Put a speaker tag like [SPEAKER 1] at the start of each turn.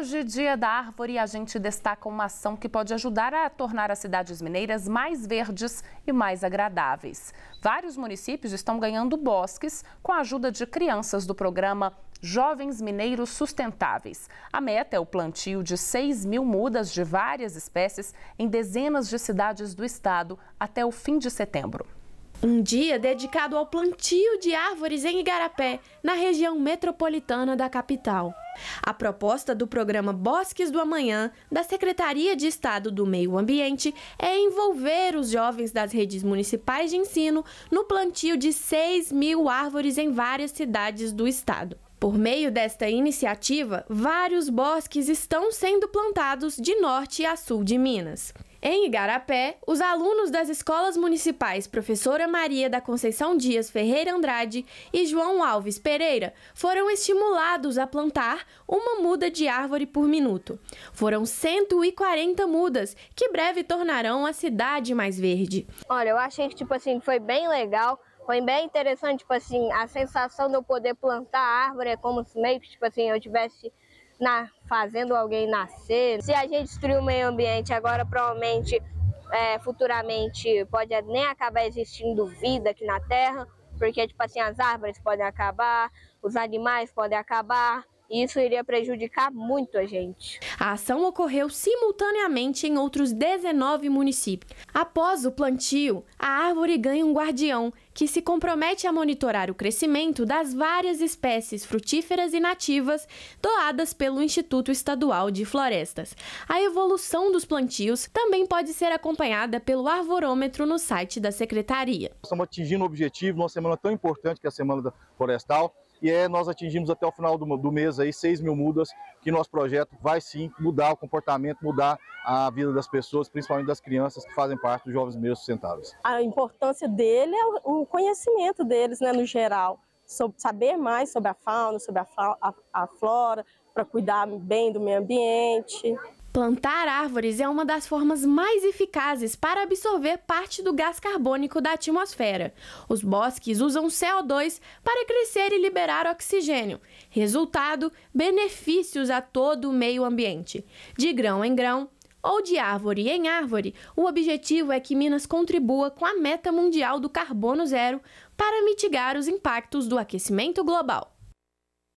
[SPEAKER 1] Hoje, dia da árvore, a gente destaca uma ação que pode ajudar a tornar as cidades mineiras mais verdes e mais agradáveis. Vários municípios estão ganhando bosques com a ajuda de crianças do programa Jovens Mineiros Sustentáveis. A meta é o plantio de 6 mil mudas de várias espécies em dezenas de cidades do estado até o fim de setembro. Um
[SPEAKER 2] dia dedicado ao plantio de árvores em Igarapé, na região metropolitana da capital. A proposta do programa Bosques do Amanhã, da Secretaria de Estado do Meio Ambiente, é envolver os jovens das redes municipais de ensino no plantio de 6 mil árvores em várias cidades do estado. Por meio desta iniciativa, vários bosques estão sendo plantados de norte a sul de Minas. Em Igarapé, os alunos das escolas municipais Professora Maria da Conceição Dias Ferreira Andrade e João Alves Pereira foram estimulados a plantar uma muda de árvore por minuto. Foram 140 mudas, que breve tornarão a cidade mais verde. Olha, eu
[SPEAKER 3] achei que tipo assim, foi bem legal, foi bem interessante, tipo assim, a sensação de eu poder plantar a árvore é como se meio que tipo assim, eu tivesse na, fazendo alguém nascer. Se a gente destruir o meio ambiente agora, provavelmente, é, futuramente, pode nem acabar existindo vida aqui na Terra, porque, tipo assim, as árvores podem acabar, os animais podem acabar, e isso iria prejudicar muito a gente.
[SPEAKER 2] A ação ocorreu simultaneamente em outros 19 municípios. Após o plantio, a árvore ganha um guardião que se compromete a monitorar o crescimento das várias espécies frutíferas e nativas doadas pelo Instituto Estadual de Florestas. A evolução dos plantios também pode ser acompanhada pelo arvorômetro no site da Secretaria.
[SPEAKER 4] Estamos atingindo o objetivo, uma semana tão importante que é a Semana Florestal e é, nós atingimos até o final do, do mês aí 6 mil mudas, que nosso projeto vai sim mudar o comportamento, mudar a vida das pessoas, principalmente das crianças que fazem parte dos Jovens Meios Sustentáveis.
[SPEAKER 2] A importância dele é o conhecimento deles, né, no geral, sobre, saber mais sobre a fauna, sobre a, a, a flora, para cuidar bem do meio ambiente. Plantar árvores é uma das formas mais eficazes para absorver parte do gás carbônico da atmosfera. Os bosques usam CO2 para crescer e liberar oxigênio. Resultado: benefícios a todo o meio ambiente. De grão em grão, ou de árvore em árvore, o objetivo é que Minas contribua com a meta mundial do carbono zero para mitigar os impactos do aquecimento global.